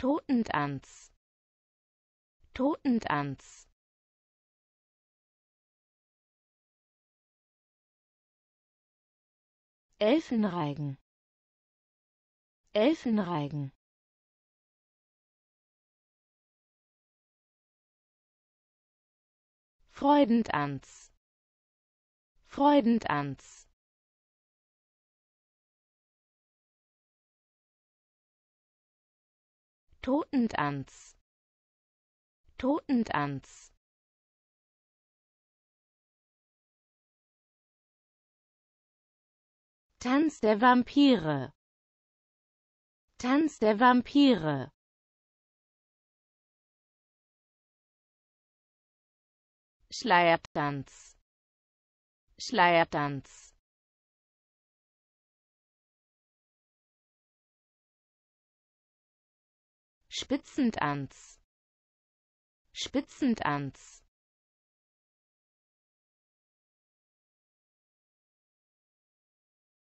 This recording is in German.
Totentanz Totentanz Elfenreigen Elfenreigen Freudentanz Freudentanz Totentanz Totentanz Tanz der Vampire Tanz der Vampire Schleiertanz Schleiertanz Spitzendanz Spitzendans